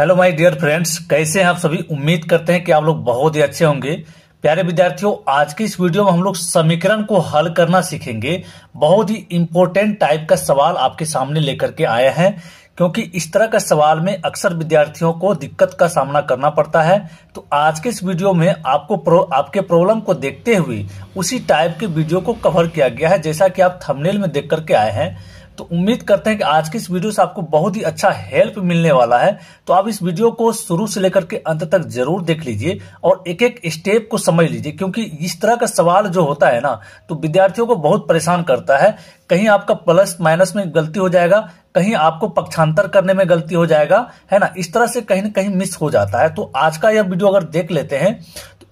hello my dear friends कैसे हैं आप सभी उम्मीद करते हैं कि आप लोग बहुत ही अच्छे होंगे प्यारे विद्यार्थियों आज की इस वीडियो में हम लोग समीकरण को हल करना सीखेंगे बहुत ही इम्पोर्टेंट टाइप का सवाल आपके सामने लेकर के आया है क्योंकि इस तरह का सवाल में अक्सर विद्यार्थियों को दिक्कत का सामना करना पड़ता है तो आज के इस वीडियो में आपको प्रो, आपके प्रॉब्लम को देखते हुए उसी टाइप के वीडियो को कवर किया गया है जैसा कि आप थमनेल में देख करके आए हैं तो उम्मीद करते हैं कि आज की इस वीडियो से आपको बहुत ही अच्छा हेल्प मिलने वाला है तो आप इस वीडियो को शुरू से लेकर के अंत तक जरूर देख लीजिए और एक एक स्टेप को समझ लीजिए क्योंकि इस तरह का सवाल जो होता है ना तो विद्यार्थियों को बहुत परेशान करता है कहीं आपका प्लस माइनस में गलती हो जाएगा कहीं आपको पक्षांतर करने में गलती हो जाएगा है ना इस तरह से कहीं ना कहीं मिस हो जाता है तो आज का यह वीडियो अगर देख लेते हैं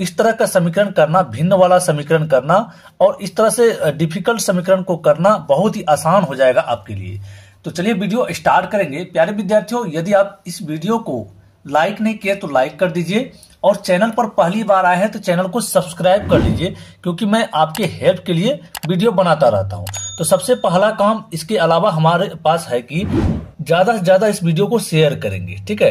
इस तरह का समीकरण करना भिन्न वाला समीकरण करना और इस तरह से डिफिकल्ट समीकरण को करना बहुत ही आसान हो जाएगा आपके लिए तो चलिए वीडियो स्टार्ट करेंगे प्यारे विद्यार्थियों यदि आप इस वीडियो को लाइक नहीं किया तो लाइक कर दीजिए और चैनल पर पहली बार आए हैं तो चैनल को सब्सक्राइब कर लीजिए क्योंकि मैं आपके हेल्प के लिए वीडियो बनाता रहता हूं तो सबसे पहला काम इसके अलावा हमारे पास है कि ज़्यादा से ज़्यादा इस वीडियो को शेयर करेंगे ठीक है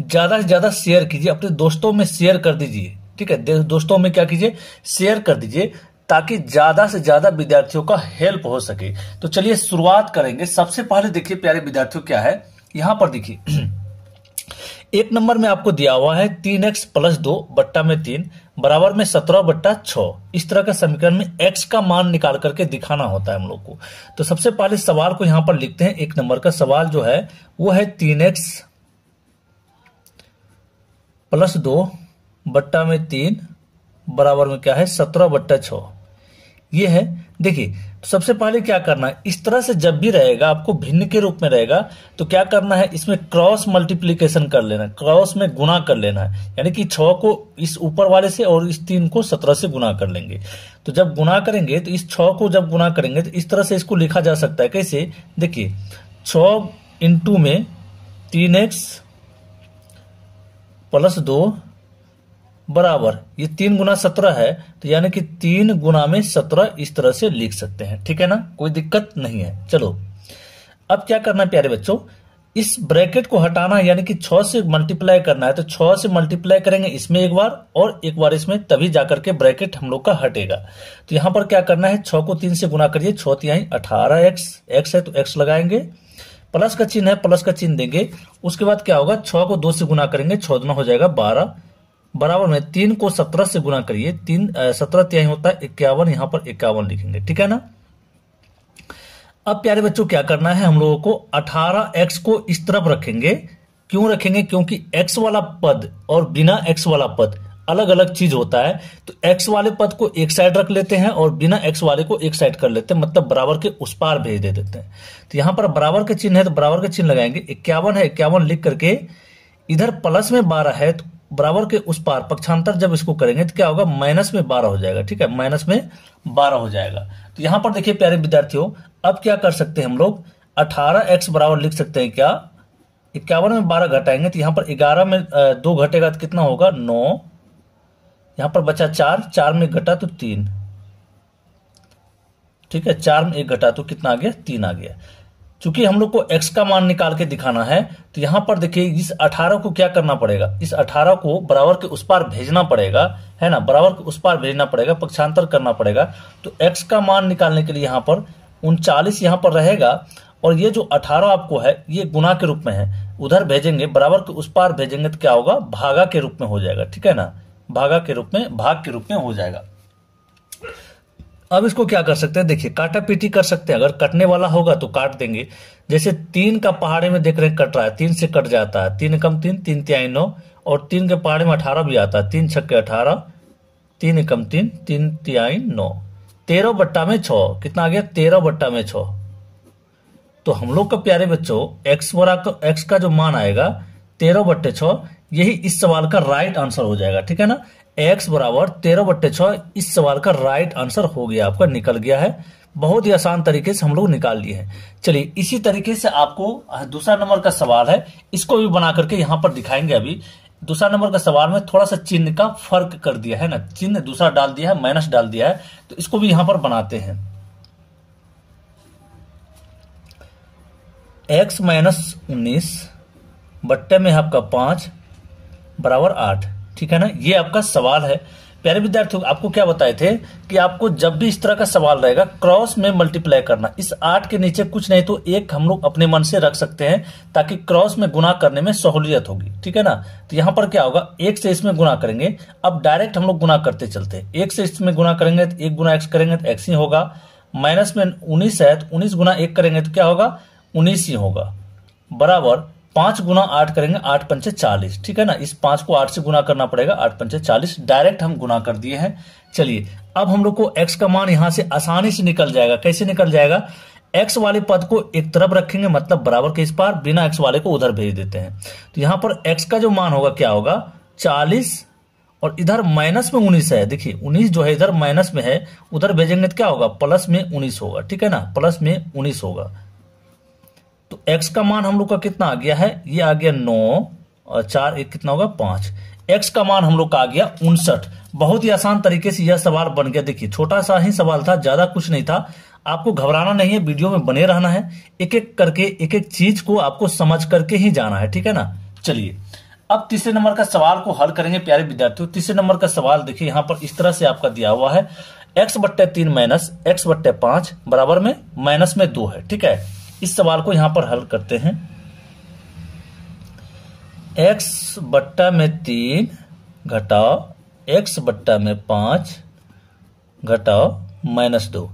ज़्यादा से ज़्यादा शेयर कीजिए अपने दोस्तों में शेयर कर दीजिए ठीक है दोस्तों में क्या कीजिए शेयर कर दीजिए ताकि ज्यादा से ज्यादा विद्यार्थियों का हेल्प हो सके तो चलिए शुरुआत करेंगे सबसे पहले देखिए प्यारे विद्यार्थियों क्या है यहां पर देखिए एक नंबर में आपको दिया हुआ है तीन एक्स प्लस दो बट्टा में तीन बराबर में सत्रह बट्टा छ इस तरह का समीकरण में एक्स का मान निकाल करके दिखाना होता है हम लोग को तो सबसे पहले सवाल को यहां पर लिखते हैं एक नंबर का सवाल जो है वो है तीन एक्स प्लस दो बट्टा में तीन बराबर में क्या है सत्रह बट्टा छ ये है देखिए सबसे पहले क्या करना है इस तरह से जब भी रहेगा आपको भिन्न के रूप में रहेगा तो क्या करना है इसमें क्रॉस मल्टीप्लीकेशन कर लेना है क्रॉस में गुना कर लेना है यानी कि छ को इस ऊपर वाले से और इस तीन को सत्रह से गुना कर लेंगे तो जब गुना करेंगे तो इस छ को जब गुना करेंगे तो इस तरह से इसको लिखा जा सकता है कैसे देखिए छ इंटू में तीन एक्स प्लस दो बराबर ये तीन गुना सत्रह है तो यानी कि तीन गुना में सत्रह इस तरह से लिख सकते हैं ठीक है ना कोई दिक्कत नहीं है चलो अब क्या करना है प्यारे बच्चों इस ब्रैकेट को हटाना यानी कि छ से मल्टीप्लाई करना है तो छ से मल्टीप्लाई करेंगे इसमें एक बार और एक बार इसमें तभी जाकर के ब्रैकेट हम लोग का हटेगा तो यहां पर क्या करना है छ को तीन से गुना करिए छह तिहाई अठारह एक्स एक्स है तो एक्स लगाएंगे प्लस का चिन्ह है प्लस का चिन्ह देंगे उसके बाद क्या होगा छ को दो से गुना करेंगे छ दुना हो जाएगा बारह बराबर में तीन को सत्रह से गुना करिए तीन सत्रह त्याई होता है इक्यावन यहां पर इक्यावन लिखेंगे ठीक है ना अब प्यारे बच्चों क्या करना है हम लोगों को अठारह एक्स को इस तरफ रखेंगे क्यों रखेंगे क्योंकि एक्स वाला पद और बिना एक्स वाला पद अलग अलग चीज होता है तो एक्स वाले पद को एक साइड रख लेते हैं और बिना एक्स वाले को एक साइड कर लेते हैं मतलब बराबर के उस पार भेज दे देते हैं तो यहां पर बराबर के चिन्ह है तो बराबर के चिन्ह लगाएंगे इक्यावन है इक्यावन लिख करके इधर प्लस में बारह है तो बराबर के उस पार पक्षांतर जब इसको करेंगे तो क्या होगा माइनस में बारह हो जाएगा ठीक है माइनस में बारह हो जाएगा तो यहां पर देखिए प्यारे विद्यार्थियों अब क्या कर सकते हैं हम लोग अठारह एक्स बराबर लिख सकते हैं क्या इक्यावन में बारह घटाएंगे तो यहां पर ग्यारह में दो घटेगा तो कितना होगा नौ यहां पर बचा चार चार में घटा तो तीन ठीक है चार में एक घटा तो कितना आ गया तीन आ गया चूंकि हम लोग को x का मान निकाल के दिखाना है तो यहां पर देखिए इस 18 को क्या करना पड़ेगा इस 18 को बराबर के उस पार भेजना पड़ेगा है ना बराबर के उस पार भेजना पड़ेगा पक्षांतर करना पड़ेगा तो x का मान निकालने के लिए यहां पर उनचालीस यहां पर रहेगा और ये जो 18 आपको है ये गुना के रूप में है उधर भेजेंगे बराबर के उस पार भेजेंगे तो क्या होगा भागा के रूप में हो जाएगा ठीक है ना भागा के रूप में भाग के रूप में हो जाएगा अब इसको क्या कर सकते हैं देखिए काटा पीटी कर सकते हैं अगर कटने वाला होगा तो काट देंगे जैसे तीन का पहाड़े में देख रहे हैं कट रहा है तीन से कट जाता है तीन एकम तीन तीन त्याई नौ और तीन के पहाड़े में अठारह भी आता है तीन छक्के अठारह तीन एकम तीन तीन तिहाई नौ तेरह बट्टा में छ कितना आ गया तेरह बट्टा में छ तो हम लोग का प्यारे बच्चों एक्स बरा एक्स का जो मान आएगा तेरह बट्टे छ यही इस सवाल का राइट आंसर हो जाएगा ठीक है ना एक्स बराबर तेरह बट्टे छ इस सवाल का राइट आंसर हो गया आपका निकल गया है बहुत ही आसान तरीके से हम लोग निकाल लिए हैं चलिए इसी तरीके से आपको दूसरा नंबर का सवाल है इसको भी बना करके यहाँ पर दिखाएंगे अभी दूसरा नंबर का सवाल में थोड़ा सा चिन्ह का फर्क कर दिया है ना चिन्ह दूसरा डाल दिया है माइनस डाल दिया है तो इसको भी यहां पर बनाते हैं एक्स माइनस उन्नीस बट्टे में आपका पांच बराबर आठ ठीक है ना ये आपका सवाल है प्यारे विद्यार्थियों आपको क्या बताए थे कि आपको जब भी इस तरह का सवाल रहेगा क्रॉस में मल्टीप्लाई करना इस आठ के नीचे कुछ नहीं तो एक हम लोग अपने मन से रख सकते हैं ताकि क्रॉस में गुना करने में सहूलियत होगी ठीक है ना तो यहाँ पर क्या होगा एक से इसमें गुना करेंगे अब डायरेक्ट हम लोग गुना करते चलते हैं एक से इसमें गुना करेंगे तो एक गुना एक्स करेंगे तो एक्स ही होगा माइनस में उन्नीस है तो उन्नीस गुना एक करेंगे तो क्या होगा उन्नीस ही होगा बराबर पांच गुना आठ करेंगे आठ पंचे चालीस ठीक है ना इस पांच को आठ से गुना करना पड़ेगा आठ पंचे चालीस डायरेक्ट हम गुना कर दिए हैं चलिए अब हम लोग को एक्स का मान यहां से आसानी से निकल जाएगा कैसे निकल जाएगा एक्स वाले पद को एक तरफ रखेंगे मतलब बराबर के इस पार बिना एक्स वाले को उधर भेज देते हैं तो यहां पर एक्स का जो मान होगा क्या होगा चालीस और इधर माइनस में उन्नीस है देखिए उन्नीस जो है इधर माइनस में है उधर भेजेंगे तो क्या होगा प्लस में उन्नीस होगा ठीक है ना प्लस में उन्नीस होगा तो एक्स का मान हम लोग का कितना आ गया है ये आ गया नौ और चार एक कितना होगा पांच एक्स का मान हम लोग का आ गया उनसठ बहुत ही आसान तरीके से यह सवाल बन गया देखिए छोटा सा ही सवाल था ज्यादा कुछ नहीं था आपको घबराना नहीं है वीडियो में बने रहना है एक एक करके एक एक चीज को आपको समझ करके ही जाना है ठीक है ना चलिए अब तीसरे नंबर का सवाल को हल करेंगे प्यारे विद्यार्थियों तीसरे नंबर का सवाल देखिए यहाँ पर इस तरह से आपका दिया हुआ है एक्स बट्टे तीन माइनस एक्स बट्टे पांच बराबर में माइनस में दो है ठीक है इस सवाल को यहां पर हल करते हैं एक्स बट्टा में तीन घटाओ एक्स बट्टा में पांच घटाओ माइनस दो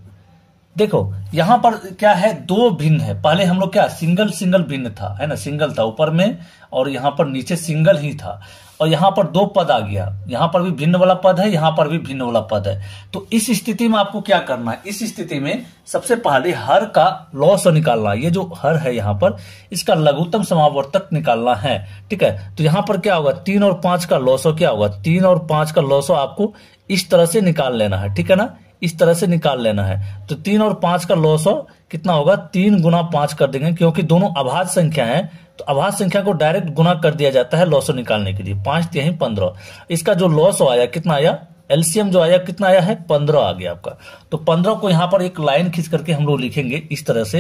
देखो यहाँ पर क्या है दो भिन्न है पहले हम लोग क्या सिंगल सिंगल भिन्न था है ना सिंगल था ऊपर में और यहाँ पर नीचे सिंगल ही था और यहाँ पर दो पद आ गया यहाँ पर भी भिन्न वाला पद है यहाँ पर भी भिन्न वाला पद है तो इस स्थिति में आपको क्या करना है इस स्थिति में सबसे पहले हर का लॉस निकालना ये जो हर है यहाँ पर इसका लघुतम समावर्तक निकालना है ठीक है तो यहाँ पर क्या होगा तीन और पांच का लॉसो क्या होगा तीन और पांच का लॉसो आपको इस तरह से निकाल लेना है ठीक है ना इस तरह से निकाल लेना है तो तीन और पांच का लॉस हो कितना होगा तीन गुना पांच कर देंगे क्योंकि दोनों अभाज संख्या है तो अभाज संख्या को डायरेक्ट गुना कर दिया जाता है लॉसो निकालने के लिए पांच तिहाई पंद्रह इसका जो लॉस आया कितना आया एलसीएम जो आया कितना आया है पंद्रह आ गया आपका तो पंद्रह को यहां पर एक लाइन खींच करके हम लोग लिखेंगे इस तरह से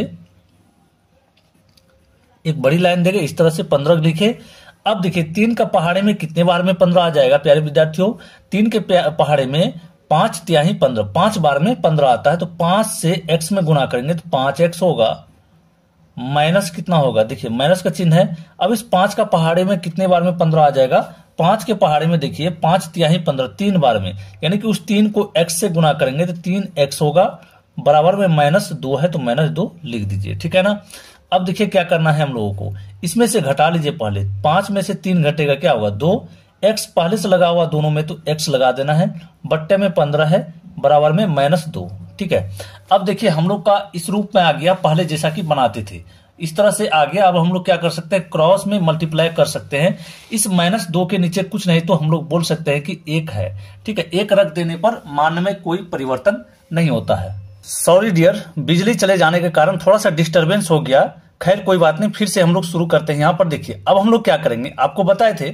एक बड़ी लाइन देंगे इस तरह से पंद्रह लिखे अब देखिए तीन का पहाड़े में कितने बार में पंद्रह आ जाएगा प्यारे विद्यार्थियों तीन के पहाड़े में पांच तिहाई पंद्रह पांच बार में पंद्रह आता है तो पांच से एक्स में गुना करेंगे तो पांच एक्स होगा माइनस कितना होगा देखिए माइनस का चिन्ह है अब इस पांच का पहाड़े में कितने बार में पंद्रह आ जाएगा पांच के पहाड़े में देखिए पांच तिहाई पंद्रह तीन बार में यानी कि उस तीन को एक्स से गुना करेंगे तो तीन एक्स होगा बराबर में माइनस दो है तो माइनस दो लिख दीजिए ठीक है ना अब देखिए क्या करना है हम लोगों को इसमें से घटा लीजिए पहले पांच में से तीन घटेगा क्या होगा दो एक्स पहले से लगा हुआ दोनों में तो एक्स लगा देना है बट्टे में पंद्रह है बराबर में माइनस दो ठीक है अब देखिए हम लोग का इस रूप में आ गया पहले जैसा कि बनाते थे इस तरह से आ गया अब हम लोग क्या कर सकते हैं क्रॉस में मल्टीप्लाई कर सकते हैं इस माइनस दो के नीचे कुछ नहीं तो हम लोग बोल सकते हैं कि एक है ठीक है एक रख देने पर मान में कोई परिवर्तन नहीं होता है सॉरी डियर बिजली चले जाने के कारण थोड़ा सा डिस्टर्बेंस हो गया खैर कोई बात नहीं फिर से हम लोग शुरू करते हैं यहाँ पर देखिए अब हम लोग क्या करेंगे आपको बताए थे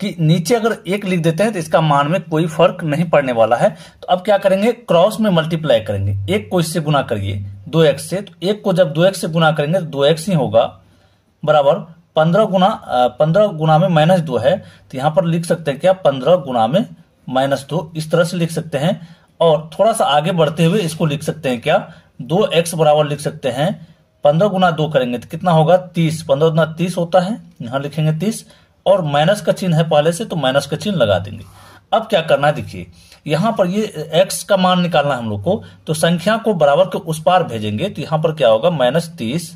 कि नीचे अगर एक लिख देते हैं तो इसका मान में कोई फर्क नहीं पड़ने वाला है तो अब क्या करेंगे क्रॉस में मल्टीप्लाई करेंगे एक को इससे गुना करिए दो एक्स से तो एक को जब दो एक्स से गुना करेंगे तो दो एक्स ही होगा बराबर पंद्रह गुना पंद्रह गुना में माइनस दो है तो यहां पर लिख सकते हैं क्या पंद्रह गुना में माइनस दो इस तरह से लिख सकते हैं और थोड़ा सा आगे बढ़ते हुए इसको लिख सकते हैं क्या दो एक्स बराबर लिख सकते हैं पंद्रह गुना दो करेंगे तो कितना होगा तीस पंद्रह गुना तीस होता है यहां लिखेंगे तीस और माइनस का चिन्ह है पहले से तो माइनस का चिन्ह लगा देंगे अब क्या करना है देखिए यहां पर ये x का मान निकालना है हम लोग को तो संख्या को बराबर के उस पार भेजेंगे तो यहां पर क्या होगा माइनस तीस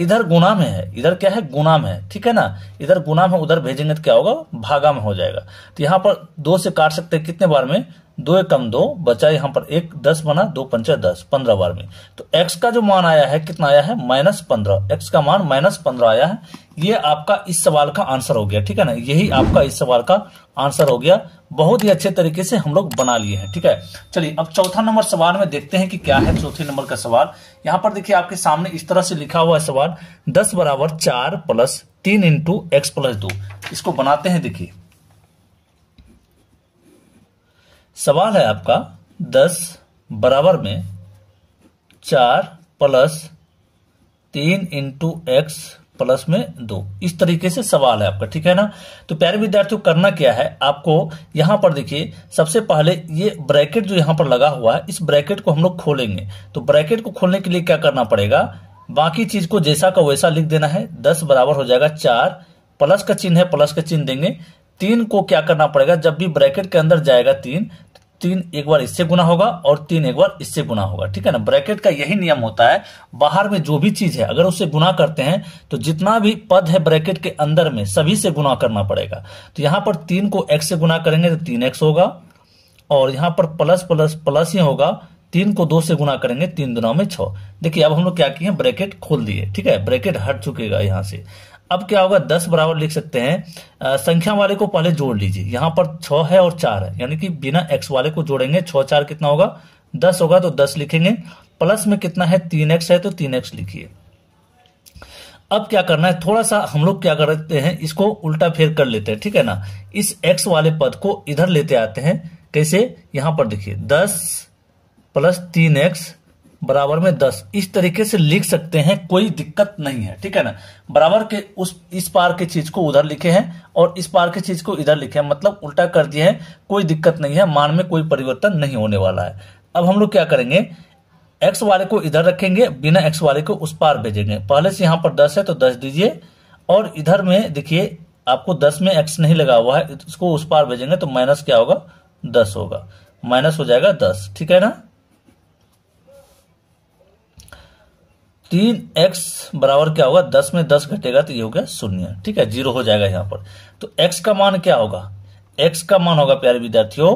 इधर गुना में है इधर क्या है गुना में है ठीक है ना इधर गुना में उधर भेजेंगे तो क्या होगा भागा में हो जाएगा तो यहाँ पर दो से काट सकते हैं कितने बार में दो एक कम दो बचा यहाँ पर एक दस बना दो पंच दस पंद्रह बार में तो एक्स का जो मान आया है कितना आया है माइनस पंद्रह एक्स का मान माइनस पंद्रह आया है ये आपका इस सवाल का आंसर हो गया ठीक है ना यही आपका इस सवाल का आंसर हो गया बहुत ही अच्छे तरीके से हम लोग बना लिए हैं ठीक है चलिए अब चौथा नंबर सवाल में देखते हैं कि क्या है चौथे नंबर का सवाल यहाँ पर देखिए आपके सामने इस तरह से लिखा हुआ है सवाल दस बराबर चार प्लस तीन इंटू एक्स प्लस दो इसको बनाते हैं देखिए सवाल है आपका दस बराबर में चार प्लस तीन इंटू एक्स प्लस में दो इस तरीके से सवाल है आपका ठीक है ना तो प्यारे विद्यार्थियों करना क्या है आपको यहां पर देखिए सबसे पहले ये ब्रैकेट जो यहां पर लगा हुआ है इस ब्रैकेट को हम लोग खोलेंगे तो ब्रैकेट को खोलने के लिए क्या करना पड़ेगा बाकी चीज को जैसा का वैसा लिख देना है दस बराबर हो जाएगा चार प्लस का चिन्ह है प्लस का चिन्ह देंगे तीन को क्या करना पड़ेगा जब भी ब्रैकेट के अंदर जाएगा तीन तीन एक बार इससे गुना होगा और तीन एक बार इससे गुना होगा ठीक है ना ब्रैकेट का यही नियम होता है बाहर में जो भी चीज है अगर उससे गुना करते हैं तो जितना भी पद है ब्रैकेट के अंदर में सभी से गुना करना पड़ेगा तो यहां पर तीन को एक्स से गुना करेंगे तो तीन एक्स होगा और यहां पर प्लस प्लस प्लस ही होगा तीन को दो से गुना करेंगे तीन दिनों में छ देखिए अब हम लोग क्या किए ब्रैकेट खोल दिए ठीक है ब्रैकेट हट चुकेगा यहां से अब क्या होगा दस बराबर लिख सकते हैं संख्या वाले को पहले जोड़ लीजिए यहां पर छ है और चार है यानी कि बिना एक्स वाले को जोड़ेंगे छ चार कितना होगा दस होगा तो दस लिखेंगे प्लस में कितना है तीन एक्स है तो तीन एक्स लिखिए अब क्या करना है थोड़ा सा हम लोग क्या करते हैं इसको उल्टा फेर कर लेते हैं ठीक है ना इस एक्स वाले पद को इधर लेते आते हैं कैसे यहां पर देखिए दस प्लस तीन एक्स बराबर में दस इस तरीके से लिख सकते हैं कोई दिक्कत नहीं है ठीक है ना बराबर के उस इस पार के चीज को उधर लिखे हैं और इस पार की चीज को इधर लिखे हैं मतलब उल्टा कर दिया है कोई दिक्कत नहीं है मान में कोई परिवर्तन नहीं होने वाला है अब हम लोग क्या करेंगे एक्स वाले को इधर रखेंगे बिना एक्स वाले को उस पार भेजेंगे पहले से यहाँ पर दस है तो दस दीजिए और इधर में देखिए आपको दस में एक्स नहीं लगा हुआ है इसको उस पार भेजेंगे तो माइनस क्या होगा दस होगा माइनस हो जाएगा दस ठीक है ना तीन एक्स बराबर क्या होगा दस में दस घटेगा तो ये हो गया शून्य ठीक है जीरो हो जाएगा यहाँ पर तो एक्स का मान क्या होगा एक्स का मान होगा प्यारे विद्यार्थियों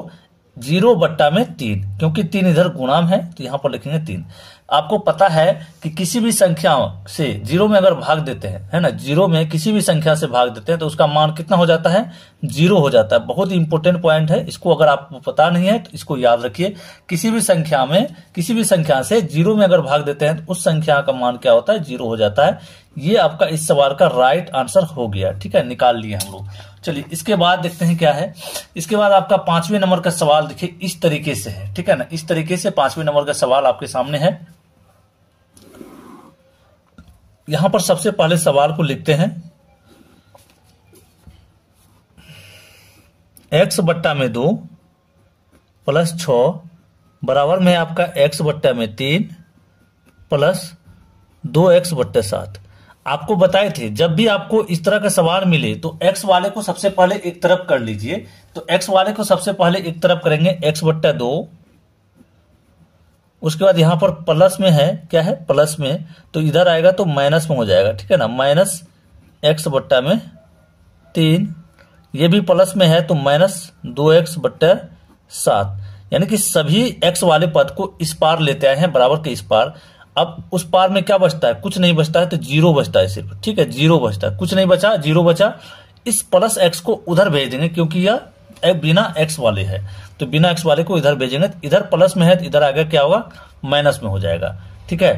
जीरो बट्टा में तीन क्योंकि तीन इधर गुणाम है तो यहां पर लिखेंगे तीन आपको पता है कि किसी भी संख्या से जीरो में अगर भाग देते हैं है ना जीरो में किसी भी संख्या से भाग देते हैं तो उसका मान कितना हो जाता है जीरो हो जाता है बहुत इंपॉर्टेंट पॉइंट है इसको अगर आपको पता नहीं है तो इसको याद रखिए किसी भी संख्या में किसी भी संख्या से जीरो में अगर भाग देते हैं तो उस संख्या का मान क्या होता है जीरो हो जाता है ये आपका इस सवाल का राइट आंसर हो गया ठीक है निकाल लिए हम लोग चलिए इसके बाद देखते हैं क्या है इसके बाद आपका पांचवें नंबर का सवाल देखिए इस तरीके से है ठीक है ना इस तरीके से पांचवें नंबर का सवाल आपके सामने है यहां पर सबसे पहले सवाल को लिखते हैं एक्स बट्टा में दो प्लस छ बराबर में आपका एक्स बट्टा में तीन प्लस दो एक्स बट्टे सात आपको बताए थे जब भी आपको इस तरह का सवाल मिले तो एक्स वाले को सबसे पहले एक तरफ कर लीजिए तो एक्स वाले को सबसे पहले एक तरफ करेंगे एक्स बट्टा दो उसके बाद यहां पर प्लस में है क्या है प्लस में तो इधर आएगा तो माइनस में हो जाएगा ठीक है ना माइनस एक्स बट्टा में तीन ये भी प्लस में है तो माइनस दो एक्स बट्टा सात यानी कि सभी एक्स वाले पद को इस पार लेते आए हैं बराबर के इस पार अब उस पार में क्या बचता है कुछ नहीं बचता है तो जीरो बचता है सिर्फ ठीक है जीरो बचता है कुछ नहीं बचा जीरो बचा इस प्लस एक्स को उधर भेज देंगे क्योंकि यह बिना एक्स वाले है तो बिना एक्स वाले को इधर भेजेंगे तो इधर प्लस में है तो इधर आगे क्या होगा माइनस में हो जाएगा ठीक है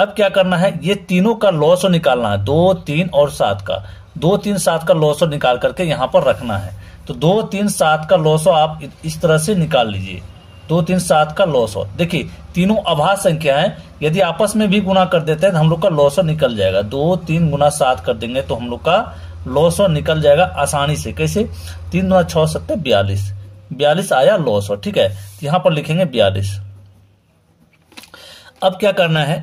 अब क्या करना है ये तीनों का लॉस निकालना है दो तीन और सात का दो तीन सात का लॉस निकाल करके यहाँ पर रखना है तो दो तीन सात का लॉस आप इस तरह से निकाल लीजिए दो तीन सात का लॉस हो देखिए तीनों अभाज संख्या है यदि आपस में भी गुना कर देते हैं तो हम लोग का लॉस निकल जाएगा दो तीन गुना सात कर देंगे तो हम लोग का लॉस और निकल जाएगा आसानी से कैसे तीन दुना छः सत्तर बयालीस बयालीस आया लॉस और ठीक है तो यहाँ पर लिखेंगे बयालीस अब क्या करना है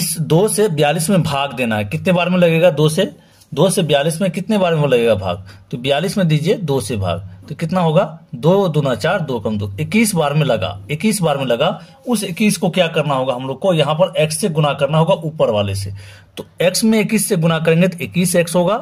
इस दो से बयालीस में भाग देना है कितने बार में लगेगा दो से दो से बयालीस में कितने बार में लगेगा भाग तो बयालीस में दीजिए दो से भाग तो कितना होगा दो दूना चार दो कम दो इक्कीस बार में लगा इक्कीस बार में लगा उस इक्कीस को क्या करना होगा हम लोग को यहाँ पर एक्स से गुना करना होगा ऊपर वाले से तो एक्स में इक्कीस से गुना करेंगे तो इक्कीस एक्स होगा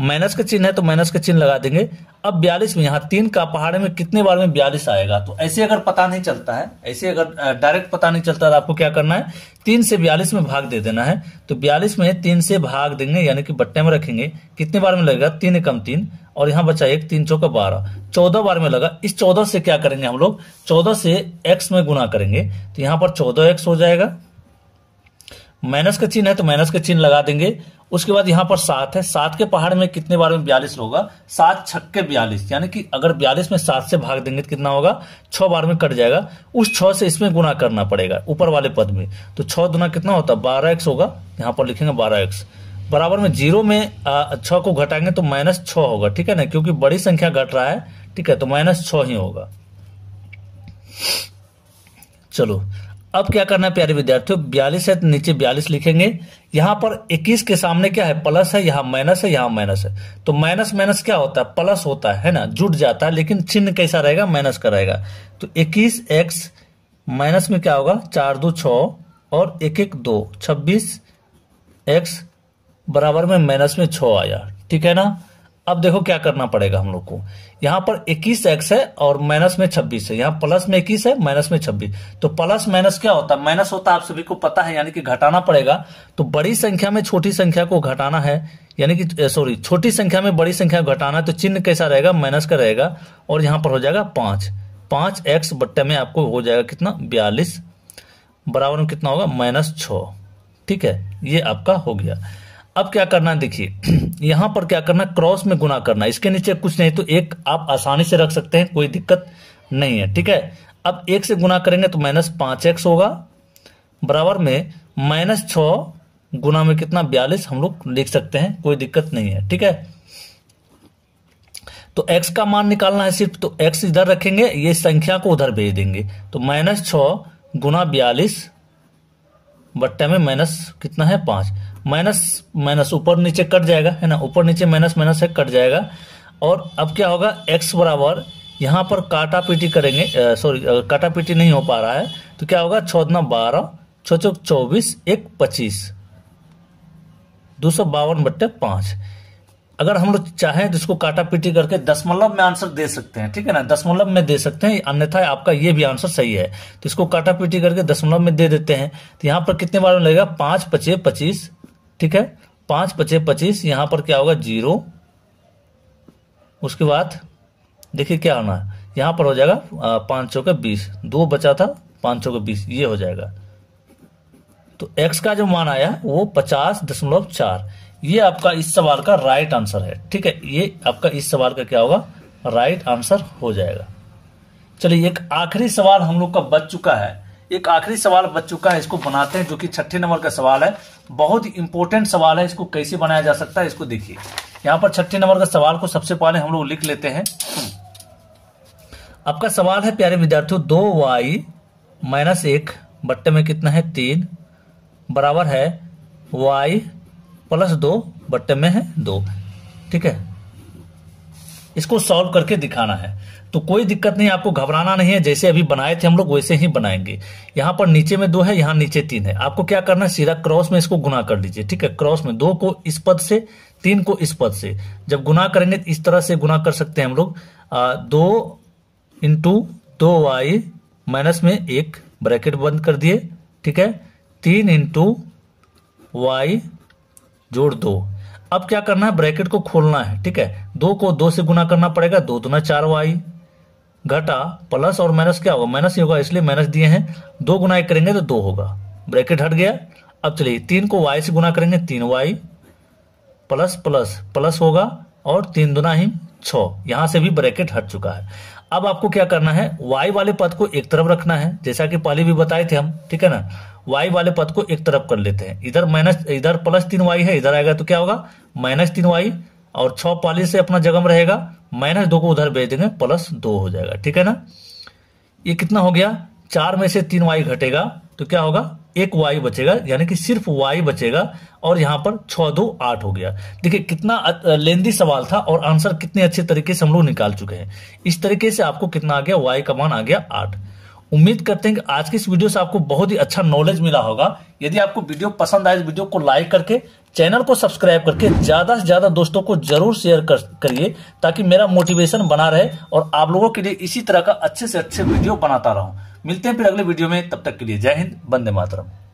माइनस का चिन्ह है तो माइनस का चिन्ह लगा देंगे अब बयालीस में यहाँ तीन का पहाड़ में कितने बार में बयालीस आएगा तो ऐसे अगर पता नहीं चलता है ऐसे अगर डायरेक्ट पता नहीं चलता तो आपको क्या करना है तीन से बयालीस में भाग दे देना है तो बयालीस में तीन से भाग देंगे यानी कि बट्टे में रखेंगे कितने बार में लगेगा तीन कम तीन और यहाँ बचा एक तीन चौका बारह चौदह बार में लगा इस चौदह से क्या करेंगे हम लोग चौदह से एक्स में गुना करेंगे तो यहाँ पर चौदह एक्स हो जाएगा माइनस का चिन्ह है तो माइनस का चिन्ह लगा देंगे उसके बाद यहाँ पर सात है सात के पहाड़ में कितने बार में बयालीस होगा सात छक्के बयालीस यानी कि अगर बयालीस में सात से भाग देंगे तो कितना होगा छह बार में कट जाएगा उस छ से इसमें गुना करना पड़ेगा ऊपर वाले पद में तो छह गुना कितना होता है बारह एक्स होगा यहाँ पर लिखेंगे बारह एक्स बराबर में जीरो में छह को घटाएंगे तो माइनस छ होगा ठीक है ना क्योंकि बड़ी संख्या घट रहा है ठीक है तो माइनस छ ही होगा चलो अब क्या करना है प्यारे विद्यार्थियों बयालीस है तो नीचे बयालीस लिखेंगे यहां पर इक्कीस के सामने क्या है प्लस है यहाँ माइनस है यहां माइनस है तो माइनस माइनस क्या होता है प्लस होता है ना जुट जाता है लेकिन चिन्ह कैसा रहेगा माइनस का रहेगा तो इक्कीस एक्स माइनस में क्या होगा चार दो छ और एक एक दो छब्बीस एक्स बराबर में माइनस में छ आया ठीक है ना अब देखो क्या करना पड़ेगा हम लोग को यहाँ पर इक्कीस एक्स है और माइनस में 26 है यहाँ प्लस में 21 है माइनस में 26 तो प्लस माइनस क्या होता है माइनस होता है आप सभी को पता है यानी कि घटाना पड़ेगा तो बड़ी संख्या में छोटी संख्या को घटाना है यानी कि सॉरी छोटी संख्या में बड़ी संख्या घटाना है तो चिन्ह कैसा रहेगा माइनस का रहेगा और यहाँ पर हो जाएगा पांच पांच एक्स बट्टे में आपको हो जाएगा कितना बयालीस बराबर में कितना होगा माइनस ठीक है ये आपका हो गया अब क्या करना है देखिए यहां पर क्या करना क्रॉस में गुना करना इसके नीचे कुछ नहीं तो एक आप आसानी से रख सकते हैं कोई दिक्कत नहीं है ठीक है अब एक से गुना करेंगे तो माइनस पांच एक्स होगा बराबर में माइनस छ गुना में कितना बयालीस हम लोग लिख सकते हैं कोई दिक्कत नहीं है ठीक है तो x का मान निकालना है सिर्फ तो x इधर रखेंगे ये संख्या को उधर भेज देंगे तो माइनस छ गुना बयालीस बट्टे में माइनस कितना है पांच माइनस माइनस ऊपर नीचे कट जाएगा है ना ऊपर नीचे माइनस माइनस है कट जाएगा और अब क्या होगा एक्स बराबर यहाँ पर काटा पीटी करेंगे सॉरी काटा पीटी नहीं हो पा रहा है तो क्या होगा चौदना बारह छो चौक चौबीस एक पच्चीस दो सौ बावन बट्टे पांच अगर हम लोग चाहें तो इसको काटा पीटी करके दशमलव में आंसर दे सकते हैं ठीक है ना दशमलव में दे सकते हैं अन्यथा आपका ये भी आंसर सही है तो इसको काटा पीटी करके दशमलव में दे देते हैं तो यहाँ पर कितने बार में लगेगा पांच पचे पच्चीस ठीक है पांच पचे पच्चीस यहां पर क्या होगा जीरो उसके बाद देखिए क्या होना है पर हो जाएगा पांच सौ का बीस दो बचा था पांच सौ का बीस ये हो जाएगा तो x का जो मान आया वो पचास दशमलव चार ये आपका इस सवाल का राइट आंसर है ठीक है ये आपका इस सवाल का क्या होगा राइट आंसर हो जाएगा चलिए एक आखिरी सवाल हम लोग का बच चुका है एक आखिरी सवाल बच चुका है इसको बनाते हैं जो कि छठे नंबर का सवाल है बहुत इंपॉर्टेंट सवाल है इसको कैसे बनाया जा सकता है इसको देखिए यहाँ पर छठे नंबर का सवाल को सबसे पहले हम लोग लिख लेते हैं आपका सवाल है प्यारे विद्यार्थियों दो वाई माइनस एक बट्टे में कितना है तीन बराबर है वाई प्लस दो बट्टे में है दो ठीक है इसको सॉल्व करके दिखाना है तो कोई दिक्कत नहीं आपको घबराना नहीं है जैसे अभी बनाए थे हम लोग वैसे ही बनाएंगे यहाँ पर नीचे में दो है यहाँ नीचे तीन है आपको क्या करना है सीधा क्रॉस में इसको गुना कर लीजिए ठीक है क्रॉस में दो को इस पद से तीन को इस पद से जब गुना करेंगे इस तरह से गुना कर सकते हैं हम लोग दो इंटू दो वाई माइनस में एक ब्रैकेट बंद कर दिए ठीक है तीन इंटू वाई जोड़ दो अब क्या करना है ब्रैकेट को खोलना है ठीक है दो को दो से गुना करना पड़ेगा दो दुना चार वाई घटा प्लस और माइनस क्या होगा माइनस ही होगा इसलिए माइनस दिए हैं दो गुना एक करेंगे तो दो होगा ब्रैकेट हट गया अब चलिए तीन को वाई से गुना करेंगे तीन वाई प्लस प्लस प्लस होगा और तीन दुना ही छ यहां से भी ब्रैकेट हट चुका है अब आपको क्या करना है वाई वाले पद को एक तरफ रखना है जैसा कि पहले भी बताए थे हम ठीक है ना वाई वाले पद को एक तरफ कर लेते हैं इधर माइनस इधर प्लस तीन वाई है इधर आएगा तो क्या होगा माइनस तीन वाई और छ पाली से अपना जगम रहेगा माइनस दो को उधर भेज देंगे प्लस दो हो जाएगा ठीक है ना ये कितना हो गया चार में से तीन वाई घटेगा तो क्या होगा एक वाई बचेगा यानी कि सिर्फ वाई बचेगा और यहां पर छ दो आठ हो गया देखिए कितना लेंदी सवाल था और आंसर कितने अच्छे तरीके से हम लोग निकाल चुके हैं इस तरीके से आपको कितना आ गया वाई का मान आ गया आठ उम्मीद करते हैं कि आज की इस वीडियो से आपको बहुत ही अच्छा नॉलेज मिला होगा यदि आपको वीडियो पसंद आए तो वीडियो को लाइक करके चैनल को सब्सक्राइब करके ज्यादा से ज्यादा दोस्तों को जरूर शेयर करिए ताकि मेरा मोटिवेशन बना रहे और आप लोगों के लिए इसी तरह का अच्छे से अच्छे वीडियो बनाता रहूं मिलते हैं फिर अगले वीडियो में तब तक के लिए जय हिंद बंदे मातरम